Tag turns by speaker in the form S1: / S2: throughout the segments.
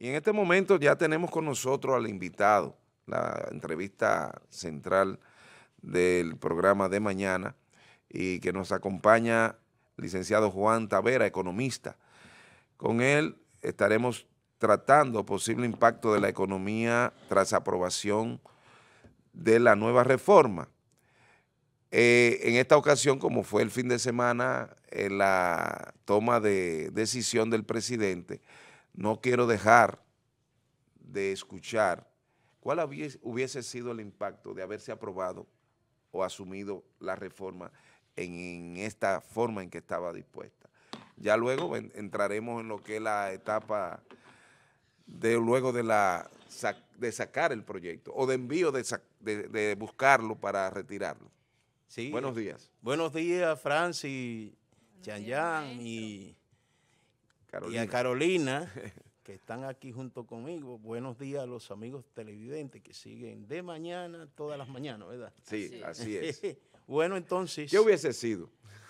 S1: Y en este momento ya tenemos con nosotros al invitado, la entrevista central del programa de mañana, y que nos acompaña licenciado Juan Tavera, economista. Con él estaremos tratando posible impacto de la economía tras aprobación de la nueva reforma. Eh, en esta ocasión, como fue el fin de semana, la toma de decisión del presidente, no quiero dejar de escuchar cuál hubiese sido el impacto de haberse aprobado o asumido la reforma en, esta forma en que estaba dispuesta. Ya luego entraremos en lo que es la etapa de luego de, la, de sacar el proyecto o de envío de, buscarlo para retirarlo. Sí, buenos días.
S2: Buenos días, Francis, yang y y a Carolina, que están aquí junto conmigo. Buenos días a los amigos televidentes que siguen de mañana, todas las mañanas, ¿verdad? Sí, así es. bueno, entonces... ¿Qué hubiese sido?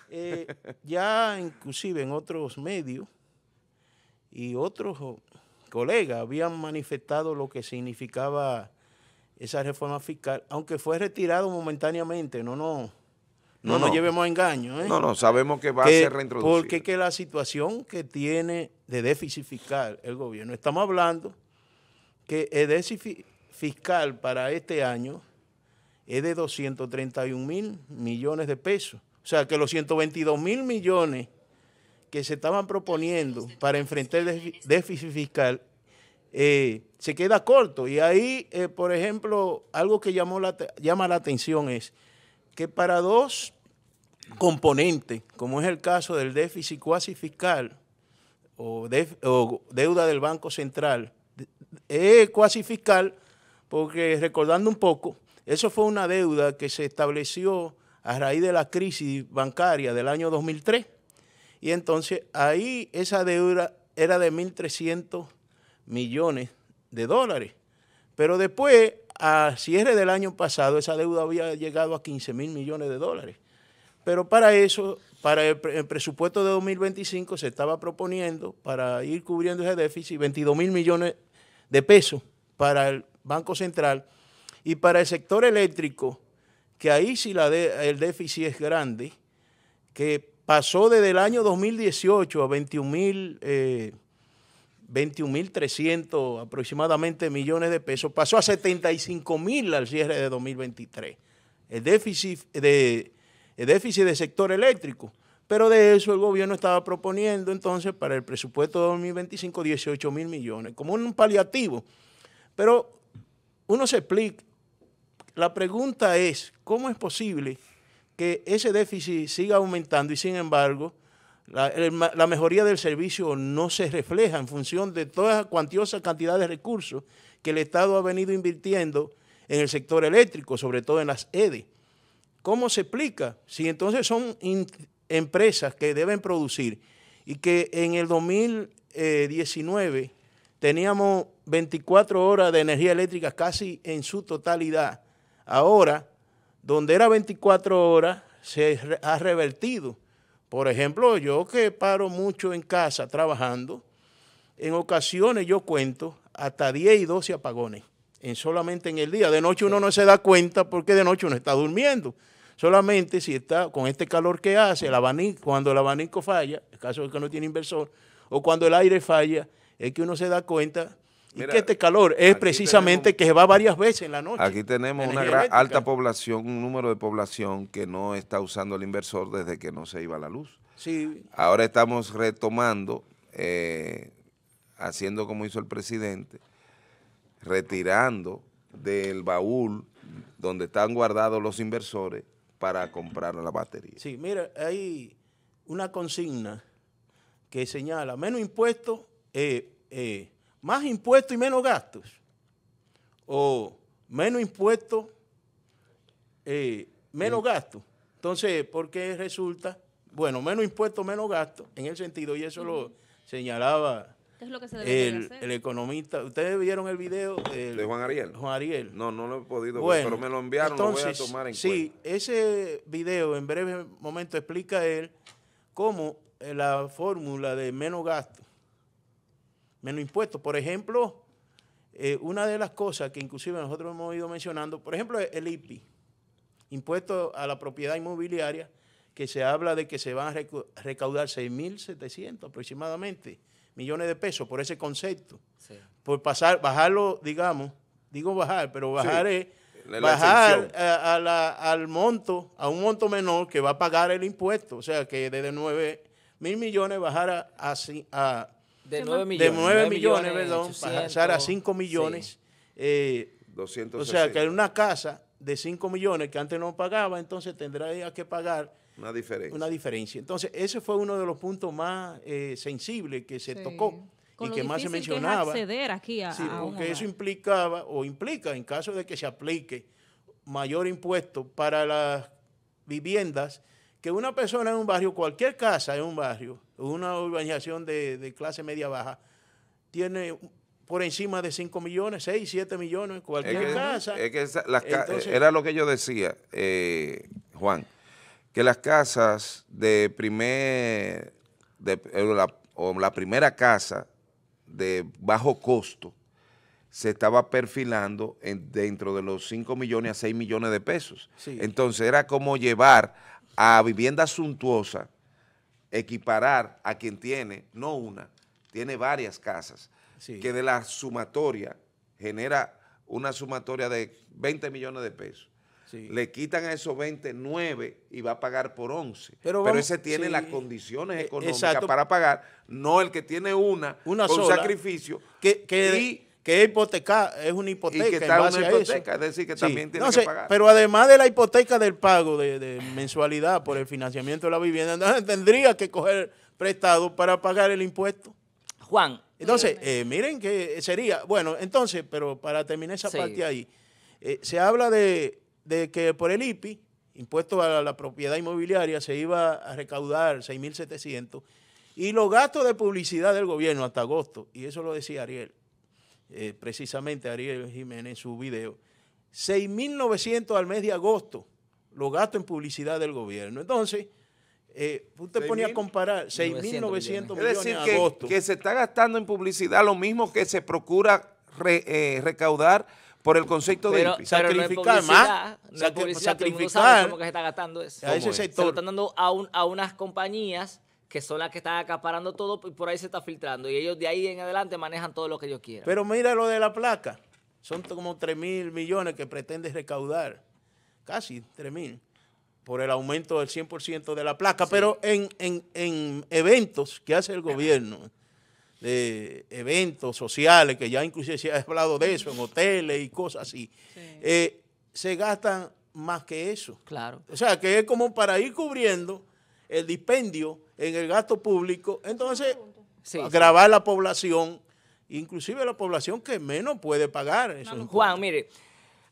S2: Eh, ya inclusive en otros medios y otros colegas habían manifestado lo que significaba esa reforma fiscal, aunque fue retirado momentáneamente, no, no, no, nos llevemos a engaño. ¿eh? No, no, sabemos
S1: que va a ser reintroducido. Porque
S2: que la situación que tiene de déficit fiscal el gobierno, estamos hablando que el déficit fiscal para este año es de 231 mil millones de pesos. O sea, que los 122 mil millones que se estaban proponiendo para enfrentar el déficit fiscal eh, se queda corto. Y ahí, eh, por ejemplo, algo que llamó llama la atención es para dos componentes, como es el caso del déficit cuasi fiscal o, o deuda del Banco Central, es cuasi fiscal, porque recordando un poco, eso fue una deuda que se estableció a raíz de la crisis bancaria del año 2003. Y entonces ahí esa deuda era de 1.300 millones de dólares. Pero después a cierre del año pasado esa deuda había llegado a 15 mil millones de dólares. Pero para eso, para el, presupuesto de 2025 se estaba proponiendo para ir cubriendo ese déficit 22 mil millones de pesos para el Banco Central y para el sector eléctrico, que ahí sí la el déficit es grande, que pasó desde el año 2018 a 21 mil eh, 21.300 aproximadamente millones de pesos, pasó a 75.000 al cierre de 2023. El déficit de, déficit de sector eléctrico. Pero de eso el gobierno estaba proponiendo entonces para el presupuesto de 2025 18 mil millones, como un paliativo. Pero uno se explica, la pregunta es, ¿cómo es posible que ese déficit siga aumentando y sin embargo la, mejoría del servicio no se refleja en función de toda esa cuantiosa cantidad de recursos que el Estado ha venido invirtiendo en el sector eléctrico, sobre todo en las EDE. E. ¿Cómo se explica? Si entonces son empresas que deben producir y que en el 2019 teníamos 24 horas de energía eléctrica casi en su totalidad. Ahora, donde era 24 horas, se ha revertido por ejemplo, yo que paro mucho en casa trabajando, en ocasiones yo cuento hasta 10 y 12 apagones en solamente en el día. De noche uno no se da cuenta porque de noche uno está durmiendo. Solamente si está con este calor que hace, el cuando el abanico falla, el caso de que no tiene inversor, o cuando el aire falla, es que uno se da cuenta y que este calor es precisamente que se va varias veces en la noche.
S1: Aquí tenemos una alta población, un número de población que no está usando el inversor desde que no se iba la luz. Sí. Ahora estamos retomando, eh, haciendo como hizo el presidente, retirando del baúl donde están guardados los inversores para comprar la batería.
S2: Sí, mira, hay una consigna que señala menos impuestos, eh, eh más impuestos y menos gastos, o menos impuestos, eh, menos gastos. Entonces, ¿por qué resulta, bueno, menos impuestos, menos gastos, en el sentido, y eso lo señalaba
S1: el,
S2: economista. ¿Ustedes vieron el video de Juan Ariel? Juan Ariel. No, no lo he podido pero me lo enviaron, lo voy a tomar en cuenta. Sí, ese video en breve momento explica él cómo eh, la fórmula de menos gastos, menos impuestos. Por ejemplo, eh, una de las cosas que inclusive nosotros hemos ido mencionando, por ejemplo, el IPI, impuesto a la propiedad inmobiliaria, que se habla de que se van a recaudar 6.700 aproximadamente millones de pesos por ese concepto. Por pasar, bajarlo, digamos, digo bajar, pero bajar bajar al monto, a un monto menor que va a pagar el impuesto. O sea, que desde 9 mil millones bajar a de 9 millones. De 9 perdón, pasar a 5 millones. Eh,
S1: o sea, que hay
S2: una casa de 5 millones que antes no pagaba, entonces tendría que pagar una diferencia. Una diferencia. Entonces, ese fue uno de los puntos más eh, sensibles que se tocó y que más se mencionaba. Que
S3: aquí a, sí, porque
S2: eso implicaba o implica, en caso de que se aplique mayor impuesto para las viviendas, que una persona en un barrio, cualquier casa en un barrio, una urbanización de, clase media-baja, tiene por encima de 5 millones, 6, 7 millones, cualquier casa. era
S1: lo que yo decía, eh, Juan, que las casas de primer, de, eh, la, o la primera casa de bajo costo, se estaba perfilando dentro de los 5 millones a 6 millones de pesos. Entonces era como llevar a vivienda suntuosa equiparar a quien tiene, no una, tiene varias casas, que de la sumatoria genera una sumatoria de 20 millones de pesos. Le quitan a esos 29 y va a pagar por 11. Pero, Pero ese tiene las condiciones eh, económicas para pagar, no el que tiene una, con sacrificio que,
S2: que es, hipoteca, es una hipoteca. es decir, que también tiene que pagar. Pero además de la hipoteca del pago de, mensualidad por el financiamiento de la vivienda, tendría que coger prestado para pagar el impuesto. Juan. Entonces, eh, miren que sería, bueno, entonces, pero para terminar esa parte ahí, eh, se habla de, de, que por el IPI, impuesto a la propiedad inmobiliaria, se iba a recaudar 6.700 y los gastos de publicidad del gobierno hasta agosto, y eso lo decía Ariel, eh, precisamente Ariel Jiménez en su video, 6.900 al mes de agosto los gasto en publicidad del gobierno. Entonces, eh, usted ponía a comparar 6.900 millones Es decir, Que, se está gastando en publicidad lo mismo que se
S1: procura eh, recaudar por el concepto de sacrificar más.
S2: sacrificar. que se está gastando
S3: lo dando a unas compañías que son las que están acaparando todo y por ahí se está filtrando. Y ellos de ahí en adelante manejan todo lo que ellos quieran.
S2: Pero mira lo de la placa. Son como 3 mil millones que pretende recaudar. Casi 3 mil. Por el aumento del 100% de la placa. Pero en, eventos que hace el gobierno de eventos sociales, que ya inclusive se ha hablado de eso, en hoteles y cosas así, eh, se gastan más que eso. Claro. O sea, que es como para ir cubriendo el dispendio en el gasto público, entonces sí, agravar la población, inclusive la población que menos puede pagar.
S3: Juan, mire,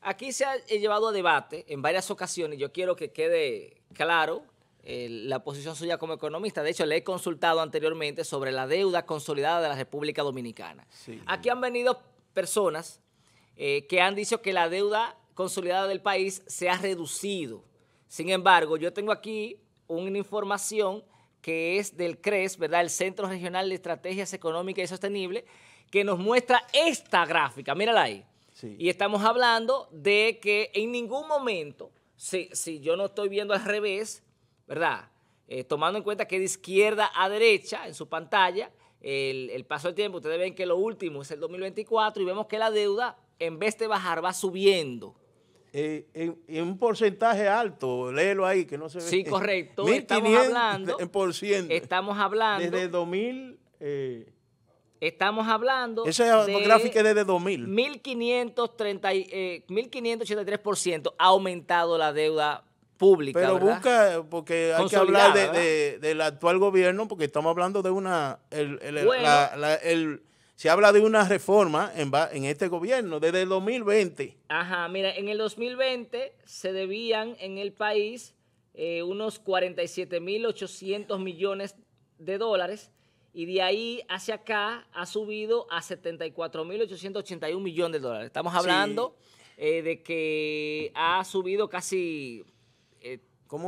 S3: aquí se ha llevado a debate en varias ocasiones, yo quiero que quede claro la posición suya como economista. De hecho, le he consultado anteriormente sobre la deuda consolidada de la República Dominicana. Aquí han venido personas eh, que han dicho que la deuda consolidada del país se ha reducido. Sin embargo, yo tengo aquí una información que es del CRES, ¿verdad? El Centro Regional de Estrategias Económicas y Sostenibles, que nos muestra esta gráfica, mírala ahí. Y estamos hablando de que en ningún momento, si, yo no estoy viendo al revés, ¿verdad? Eh, tomando en cuenta que de izquierda a derecha en su pantalla, el, el, paso del tiempo, ustedes ven que lo último es el 2024 y vemos que la deuda, en vez de bajar, va subiendo.
S2: Eh, en, un porcentaje alto, léelo ahí que no se ve. Sí, eh, correcto. estamos hablando. por
S3: Estamos hablando. Desde
S2: 2000. Eh,
S3: estamos hablando. Esa de gráfica es desde 2000. 1583% ha aumentado la deuda
S2: pública. Pero busca, porque hay que hablar del actual gobierno, porque estamos hablando de una. el se habla de una reforma en, este gobierno desde el 2020.
S3: Ajá, mira, en el 2020 se debían en el país eh, unos 47.800 millones de dólares y de ahí hacia acá ha subido a 74.881 millones de dólares. Estamos hablando eh, de que ha subido
S2: casi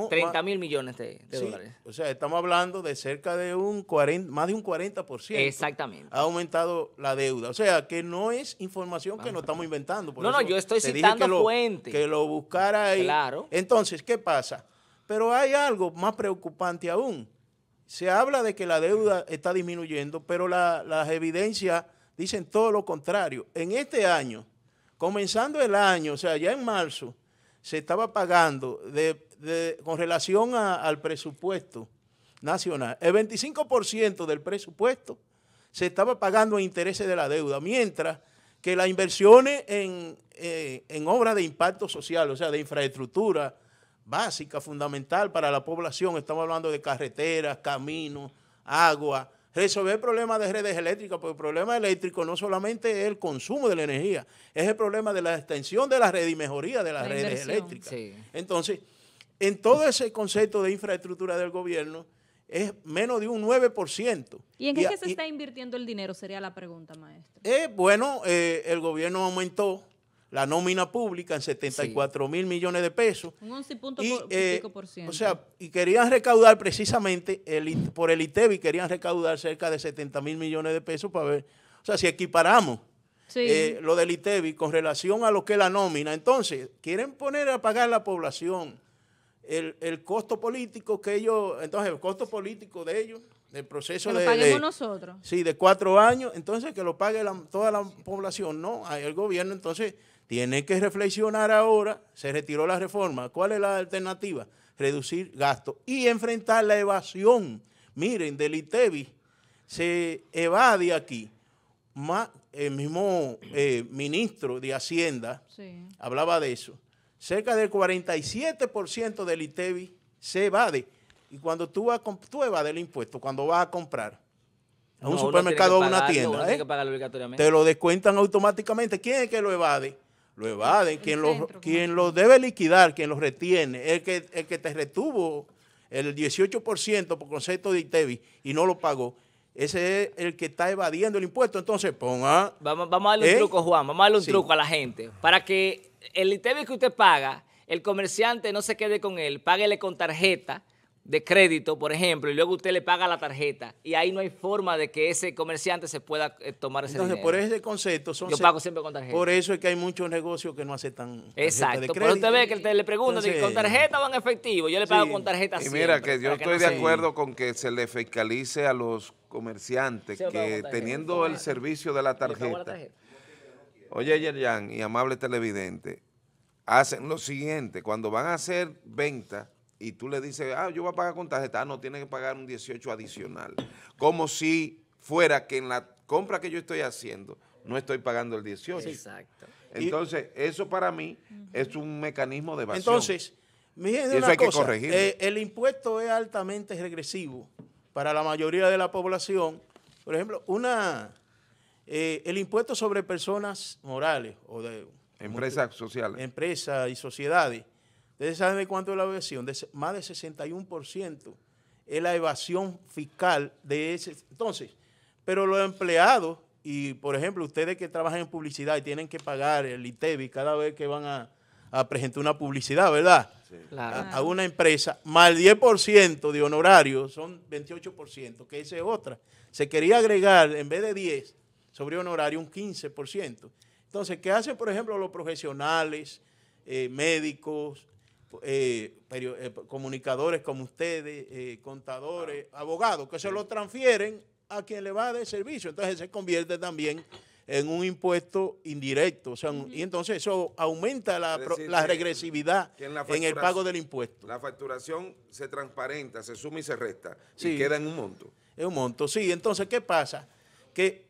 S2: 30 mil millones de, dólares. O sea, estamos hablando de cerca de un 40, más de un 40%. Exactamente. Ha aumentado la deuda. O sea, que no es información que nos estamos inventando. no, no, yo estoy citando fuentes. que lo buscara ahí. Claro. Entonces, ¿qué pasa? Pero hay algo más preocupante aún. Se habla de que la deuda está disminuyendo, pero las evidencias dicen todo lo contrario. En este año, comenzando el año, o sea, ya en marzo, se estaba pagando de con relación al presupuesto nacional, el 25% del presupuesto se estaba pagando en intereses de la deuda, mientras que las inversiones eh, en, obras de impacto social, o sea, de infraestructura básica, fundamental para la población, estamos hablando de carreteras, caminos, agua, resolver problemas de redes eléctricas, porque el problema eléctrico no solamente es el consumo de la energía, es el problema de la extensión de la red y mejoría de las redes eléctricas. Entonces, en todo ese concepto de infraestructura del gobierno es menos de un 9%.
S3: ¿Y en qué se está invirtiendo el dinero? Sería la pregunta, maestro.
S2: Eh, bueno, eh, el gobierno aumentó la nómina pública en 74 mil millones de pesos. Un 11.5%. Eh, o sea, y querían recaudar precisamente, por el ITEBI querían recaudar cerca de 70 mil millones de pesos para ver, o sea, si equiparamos eh, lo del ITEBI con relación a lo que es la nómina, entonces quieren poner a pagar la población el, costo político que ellos, entonces el costo político de ellos, del proceso que lo de... nosotros. Sí, de cuatro años, entonces que lo pague toda la población, no, el gobierno entonces tiene que reflexionar ahora, se retiró la reforma, ¿cuál es la alternativa? Reducir gastos y enfrentar la evasión. Miren, del ITEBI se evade aquí. el mismo eh, ministro de Hacienda hablaba de eso cerca del 47% del ITEBI e se evade. Y cuando tú vas evades el impuesto, cuando vas a comprar a un supermercado o una tienda, ¿eh? te lo descuentan automáticamente. ¿Quién es que lo evade? Lo evaden. Quien lo, debe liquidar, quien lo retiene, el que, el que te retuvo el 18% por concepto de ITEBI e y no lo pagó, ese es el que está evadiendo el impuesto. Entonces, ponga.
S3: Vamos, vamos a darle un ¿eh? truco, Juan. Vamos a darle un truco a la gente. Para que el ITV que usted paga, el comerciante no se quede con él. Páguele con tarjeta de crédito, por ejemplo, y luego usted le paga la tarjeta y ahí no hay forma de que ese comerciante se pueda eh, tomar ese Entonces, por ese
S2: concepto son Yo pago siempre con tarjeta. Por eso es que hay muchos negocios que no aceptan Exacto. pero usted
S3: ve que le preguntan con tarjeta van efectivo, yo le pago con tarjeta Y mira que yo estoy de acuerdo
S1: con que se le fiscalice a los comerciantes que teniendo el servicio de la tarjeta. Oye, Yerjan y amable televidente, hacen lo siguiente, cuando van a hacer venta y tú le dices, ah, yo voy a pagar con tarjeta, ah, no, tiene que pagar un 18 adicional. Como si fuera que en la compra que yo estoy haciendo no estoy pagando el 18. Exacto. Entonces, eso para mí es un mecanismo de evasión. Entonces,
S2: miren eh, el impuesto es altamente regresivo para la mayoría de la población. Por ejemplo, una eh, el impuesto sobre personas morales o de... Empresas sociales. Empresas y sociedades ¿Ustedes saben cuánto es la evasión? más del 61% es la evasión fiscal de ese. Entonces, pero los empleados, y por ejemplo, ustedes que trabajan en publicidad y tienen que pagar el ITEBI cada vez que van a, presentar una publicidad, ¿verdad? A, una empresa, más el 10% de honorario, son 28%, que esa es otra. Se quería agregar, en vez de 10 sobre honorario, un 15%. Entonces, ¿qué hacen, por ejemplo, los profesionales, eh, médicos, eh, eh, comunicadores como ustedes, eh, contadores, abogados, que se lo transfieren a quien le va de servicio. Entonces se convierte también en un impuesto indirecto. Y entonces eso aumenta la, regresividad en, el pago del impuesto.
S1: La facturación se transparenta, se suma y se resta. se Y queda en
S2: un monto. Es un monto, sí. Entonces, ¿qué pasa? Que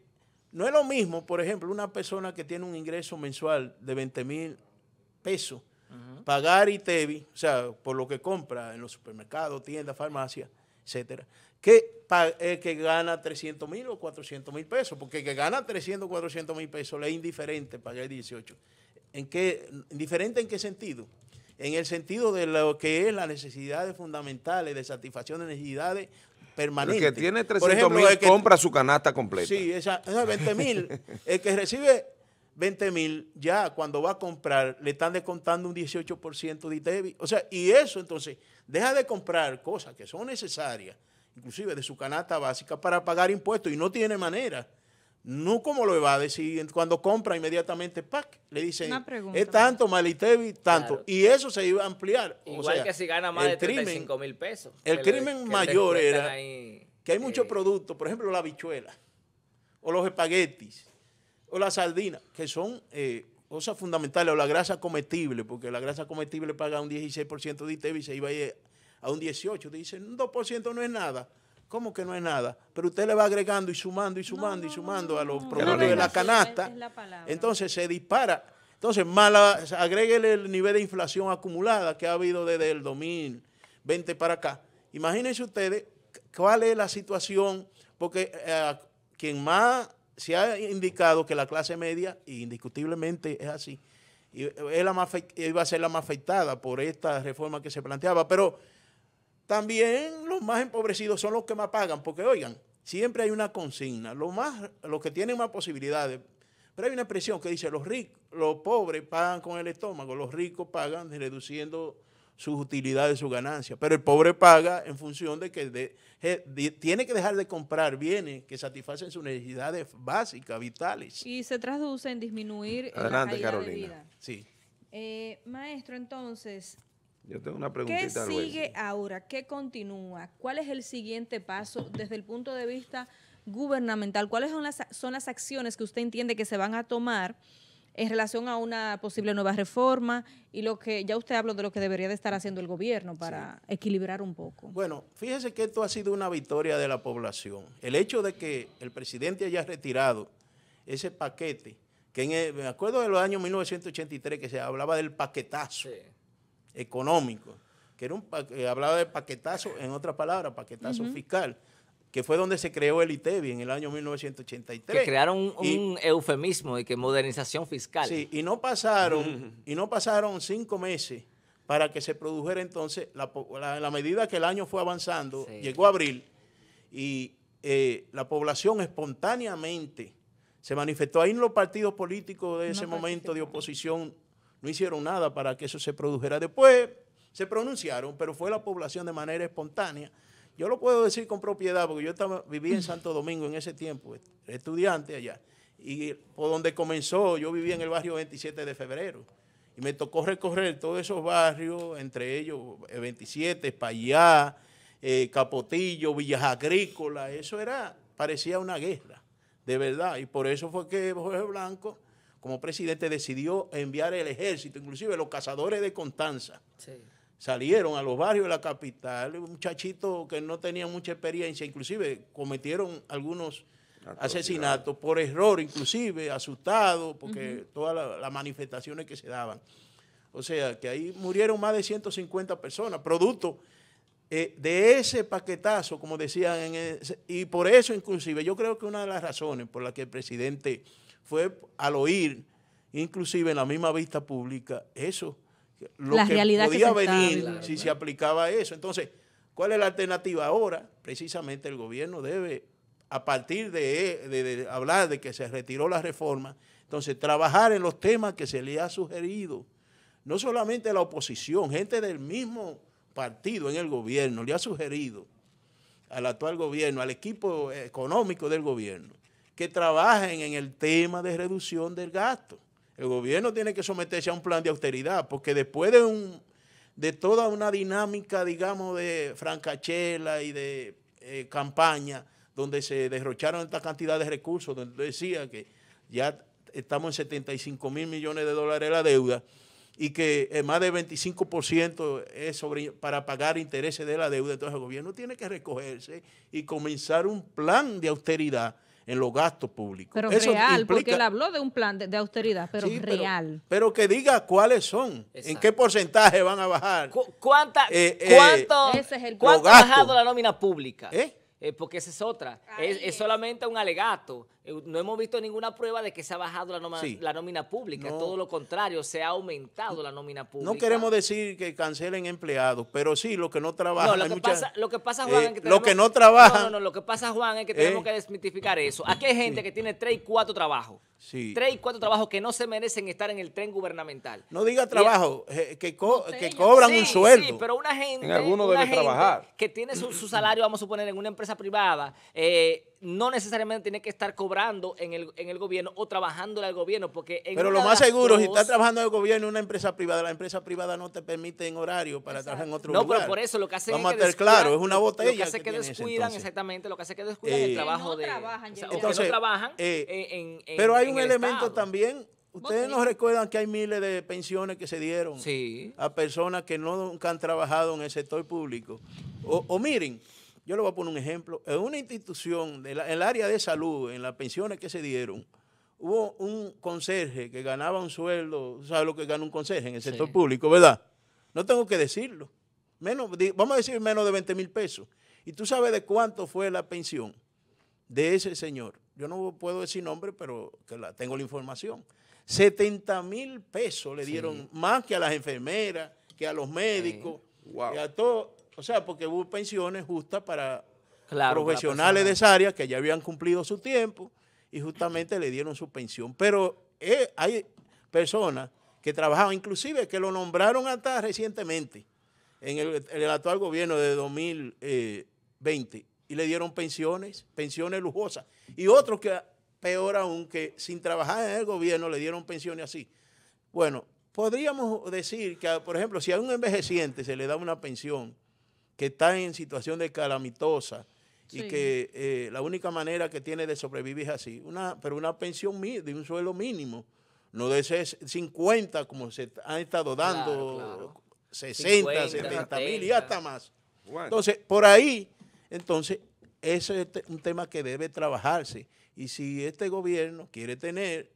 S2: no es lo mismo, por ejemplo, una persona que tiene un ingreso mensual de 20 mil pesos Pagar ITEVI, o sea, por lo que compra en los supermercados, tiendas, farmacias, etcétera, que, eh, que gana 300 mil o 400 mil pesos, porque el que gana 300 o 400 mil pesos le es indiferente pagar 18. ¿En qué, ¿Indiferente en qué sentido? En el sentido de lo que es las necesidades fundamentales, de satisfacción de necesidades permanentes. El que tiene 300 mil compra
S1: su canasta completa. Sí,
S2: esa, es 20 mil. el que recibe 20 mil, ya cuando va a comprar le están descontando un 18% de ITEBI, O sea, y eso entonces deja de comprar cosas que son necesarias, inclusive de su canasta básica, para pagar impuestos y no tiene manera. No como lo va a decir cuando compra inmediatamente, ¡pac! Le dicen, es tanto, mal Malitevi, tanto. Y eso se iba a ampliar. Igual que si gana más de 35 mil pesos.
S3: El crimen mayor era que
S2: hay muchos eh, productos, por ejemplo, la bichuela o los espaguetis o la sardina, que son eh, cosas fundamentales, o la grasa comestible, porque la grasa comestible paga un 16% de ITV y se iba a, un 18%. Dicen, un 2% no es nada. ¿Cómo que no es nada? Pero usted le va agregando y sumando y sumando y sumando a los problemas de la canasta. entonces se dispara. Entonces, mala, agréguele el nivel de inflación acumulada que ha habido desde el 2020 para acá. Imagínense ustedes cuál es la situación, porque eh, quien más se ha indicado que la clase media, indiscutiblemente es así, la más, iba a ser la más afectada por esta reforma que se planteaba, pero también los más empobrecidos son los que más pagan, porque oigan, siempre hay una consigna, los, más, los que tienen más posibilidades, pero hay una expresión que dice, los, ricos, los pobres pagan con el estómago, los ricos pagan reduciendo sus utilidades, su ganancia, Pero el pobre paga en función de que de, tiene que dejar de comprar bienes que satisfacen sus necesidades básicas, vitales. Y se traduce
S3: en disminuir la calidad de vida. Sí. Eh, maestro, entonces,
S1: ¿Qué sigue
S3: ahora? ¿Qué continúa? ¿Cuál es el siguiente paso desde el punto de vista gubernamental? ¿Cuáles son las, son las acciones que usted entiende que se van a tomar en relación a una posible nueva reforma y lo que ya usted habló de lo que debería de estar haciendo el gobierno para equilibrar un poco.
S2: Bueno, fíjese que esto ha sido una victoria de la población. El hecho de que el presidente haya retirado ese paquete, que en me acuerdo de los años 1983 que se hablaba del paquetazo económico, que era un, eh, hablaba de paquetazo, en otras palabras, paquetazo fiscal que fue donde se creó el ITEBI en el año 1983. Que crearon un, eufemismo de que modernización fiscal. Sí, y no pasaron, y no pasaron cinco meses para que se produjera entonces, la, la, medida que el año fue avanzando, llegó abril, y eh, la población espontáneamente se manifestó. Ahí los partidos políticos de ese momento de oposición no hicieron nada para que eso se produjera. Después se pronunciaron, pero fue la población de manera espontánea. Yo lo puedo decir con propiedad porque yo estaba, viví en Santo Domingo en ese tiempo, estudiante allá. Y por donde comenzó, yo vivía en el barrio 27 de febrero. Y me tocó recorrer todos esos barrios, entre ellos 27, eh, Payá, eh, Capotillo, Villas Agrícolas. Eso era, parecía una guerra, de verdad. Y por eso fue que Jorge Blanco, como presidente, decidió enviar el ejército, inclusive los cazadores de Constanza. Sí salieron a los barrios de la capital, muchachitos que no tenían mucha experiencia, inclusive cometieron algunos asesinatos por error, inclusive asustados, porque todas las manifestaciones que se daban. O sea, que ahí murieron más de 150 personas, producto eh, de ese paquetazo, como decían, y por eso inclusive, yo creo que una de las razones por las que el presidente fue al oír, inclusive en la misma vista pública, eso, lo que realidad podía venir si se aplicaba eso. Entonces, ¿cuál es la alternativa ahora? Precisamente el gobierno debe, a partir de, de, hablar de que se retiró la reforma, entonces trabajar en los temas que se le ha sugerido. No solamente la oposición, gente del mismo partido en el gobierno le ha sugerido al actual gobierno, al equipo económico del gobierno, que trabajen en el tema de reducción del gasto. El gobierno tiene que someterse a un plan de austeridad, porque después de, un, de toda una dinámica, digamos, de francachela y de eh, campaña, donde se derrocharon esta cantidad de recursos, donde decía que ya estamos en 75 mil millones de dólares la deuda y que eh, más del 25% es para pagar intereses de la deuda, entonces el gobierno tiene que recogerse y comenzar un plan de austeridad en los gastos públicos. Pero real, porque él
S3: habló de un plan de, austeridad, pero real.
S2: Pero, que diga cuáles son, en qué porcentaje van a bajar. cuánta, eh, eh, ¿Cuánto,
S3: ¿cuánto ha bajado
S2: la nómina pública? ¿Eh? porque
S3: esa es otra. es, solamente un alegato eh, no hemos visto ninguna prueba de que se ha bajado la,
S2: nómina, pública, todo lo
S3: contrario, se ha aumentado la nómina
S2: pública. No queremos decir que cancelen empleados, pero sí, los que no trabajan. No, lo, que, pasa, lo que eh, Juan, es que tenemos, que no lo que
S3: pasa, Juan, es que tenemos eh. que desmitificar eso. Aquí hay gente que tiene tres y cuatro trabajos. Sí. Tres y cuatro trabajos que no se merecen estar en el tren gubernamental.
S2: No diga trabajo, que, cobran un sueldo. Sí,
S3: pero una gente, que tiene su, salario, vamos a suponer, en una empresa privada, no necesariamente tiene que estar cobrando en el, en el gobierno o en el gobierno. porque en Pero lo más seguro, si está trabajando
S2: en el gobierno en una empresa privada, la empresa privada no te permite en horario para trabajar en otro lugar. No, pero por eso lo que hace es a claro, es una botella. Lo que hace que, que descuidan,
S3: exactamente, lo que hace que descuidan el eh, trabajo de... o no trabajan eh, Pero hay un elemento
S2: también Ustedes nos recuerdan que hay miles de pensiones que se dieron a personas que no, nunca han trabajado en el sector público. O, o, miren, yo le voy a poner un ejemplo. En una institución, en el área de salud, en las pensiones que se dieron, hubo un conserje que ganaba un sueldo, ¿sabes lo que gana un conserje en el sector público, verdad? No tengo que decirlo. Menos, vamos a decir menos de 20 mil pesos. ¿Y tú sabes de cuánto fue la pensión de ese señor? Yo no puedo decir nombre, pero que la, tengo la información. 70 mil pesos le dieron más que a las enfermeras, que a los médicos, wow. que a todo. O sea, porque hubo pensiones justas para
S1: profesionales de
S2: esa área que ya habían cumplido su tiempo y justamente le dieron su pensión. Pero eh, hay personas que trabajaban, inclusive que lo nombraron hasta recientemente, en el, en el actual gobierno de 2020, y le dieron pensiones, pensiones lujosas. Y otros que, peor aún, que sin trabajar en el gobierno le dieron pensiones así. Bueno, podríamos decir que, por ejemplo, si a un envejeciente se le da una pensión que están en situación de calamitosa y que eh, la única manera que tiene de sobrevivir es así, una, pero una pensión de un suelo mínimo, no de ser 50 como se han estado dando, 60, 70 mil y hasta más. Entonces, por ahí, entonces, ese es un tema que debe trabajarse. Y si este gobierno quiere tener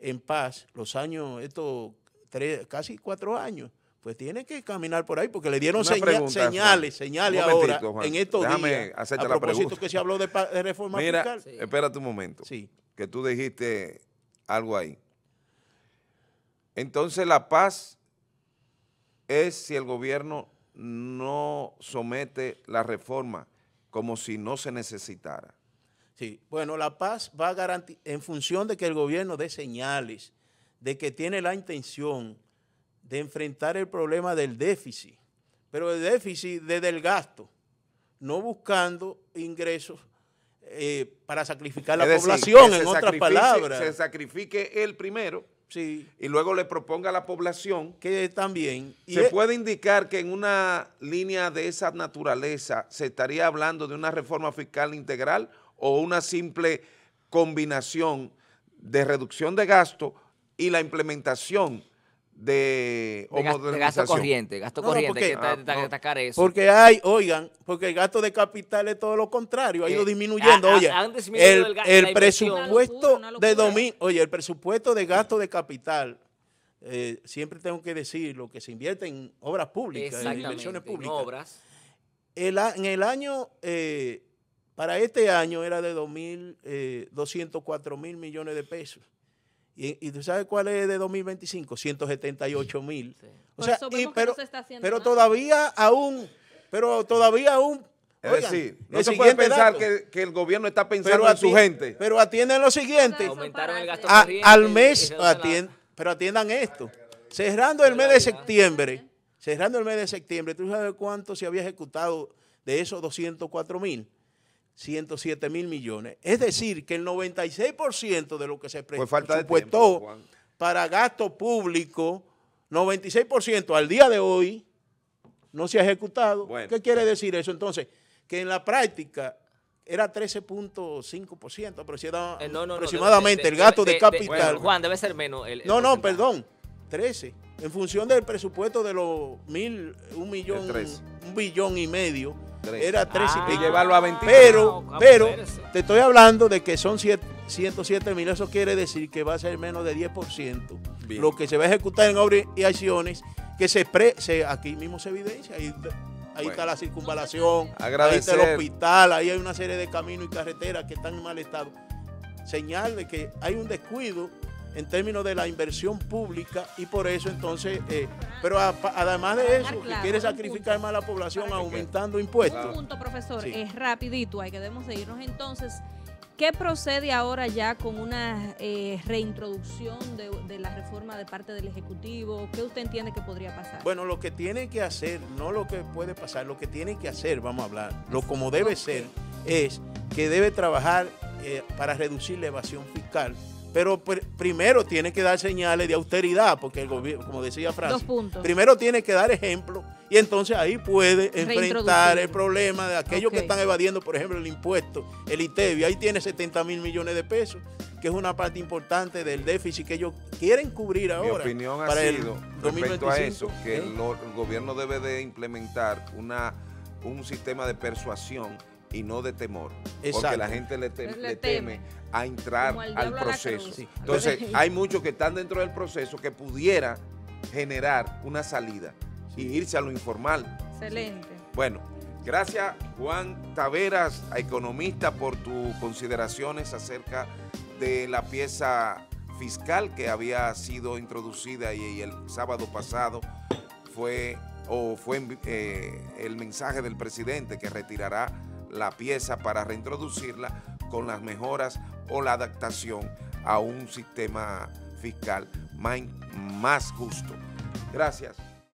S2: en paz los años, estos tres, casi cuatro años, pues tiene que caminar por ahí porque le dieron señales, señales ahora en estos días. A propósito que se habló de, reforma Mira, fiscal.
S1: espérate un momento. Sí. Que tú dijiste algo ahí. Entonces la paz es si el gobierno no somete la reforma como si no se
S2: necesitara. Sí, bueno, la paz va a garantizar en función de que el gobierno dé señales de que tiene la intención de enfrentar el problema del déficit, pero el déficit desde el gasto, no buscando ingresos eh, para sacrificar la población, en otras palabras. Se sacrifique el
S1: primero sí. y luego le proponga a la población. Que también. se puede indicar que en una línea de esa naturaleza se estaría hablando de una reforma fiscal integral o una simple combinación de reducción de gasto
S2: y la implementación de, gasto, corriente, gasto corriente, porque, hay ah, eso. Porque hay, oigan, porque el gasto de capital es todo lo contrario, ha ido eh, disminuyendo. oye, el, presupuesto de oye, el presupuesto de gasto de capital, eh, siempre tengo que decir, lo que se invierte en obras públicas, en inversiones públicas. En obras. El, en el año, eh, para este año era de 2.204 mil millones de pesos y, tú sabes cuál es de 2025? 178 mil. O sea, y, pero, pero todavía aún, pero todavía aún. Es decir, no se puede pensar que, el gobierno está pensando a en su gente. Pero atienden lo siguiente. Aumentaron el gasto al mes, pero atiendan esto. Cerrando el mes de septiembre, cerrando el mes de septiembre, ¿tú sabes cuánto se había ejecutado de esos 204 mil? 107 mil millones. Es decir, que el 96% de lo que se presupuestó para gasto público, 96% al día de hoy, no se ha ejecutado. ¿Qué quiere decir eso? Entonces, que en la práctica era 13.5% eh, aproximadamente el gasto de, capital. Juan, debe
S3: ser menos. no, no,
S2: perdón, 13. En función del presupuesto de los mil, un millón, un billón y medio era 3 y ah. llevarlo a 20. Pero, ah, pero, te estoy hablando de que son 107 mil. Eso quiere decir que va a ser menos de 10%. Lo que se va a ejecutar en obras y acciones que se, pre, aquí mismo se evidencia. Ahí, ahí está la circunvalación, ahí está el hospital, ahí hay una serie de caminos y carreteras que están en mal estado. Señal de que hay un descuido en términos de la inversión pública y por eso entonces, eh, pero además de ah, eso, quiere sacrificar más a la población aumentando impuestos. Un punto,
S3: profesor, es rapidito, hay que debemos seguirnos entonces. ¿Qué procede ahora ya con una eh, reintroducción de, la reforma de parte del Ejecutivo? ¿Qué usted entiende que podría pasar?
S2: Bueno, lo que tiene que hacer, no lo que puede pasar, lo que tiene que hacer, vamos a hablar, lo como debe ser, es que debe trabajar eh, para reducir la evasión fiscal, pero primero tiene que dar señales de austeridad, porque el gobierno, como decía Francis, primero tiene que dar ejemplo y entonces ahí puede enfrentar el problema de aquellos que están evadiendo, por ejemplo, el impuesto, el ITEBI. Ahí tiene 70 mil millones de pesos, que es una parte importante del déficit que ellos quieren cubrir ahora. Mi opinión ha sido, respecto a eso,
S1: que ¿Eh? el, el gobierno debe de implementar una, un sistema de persuasión y no de temor. Porque la gente le, teme a entrar al proceso. Entonces, hay muchos que están dentro del proceso que pudiera generar una salida y irse a lo informal. Excelente. Bueno, gracias Juan Taveras, economista, por tus consideraciones acerca de la pieza fiscal que había sido introducida y, el sábado pasado fue o fue eh, el mensaje del presidente que retirará la pieza para reintroducirla con las mejoras o la adaptación a un sistema fiscal más, justo. Gracias.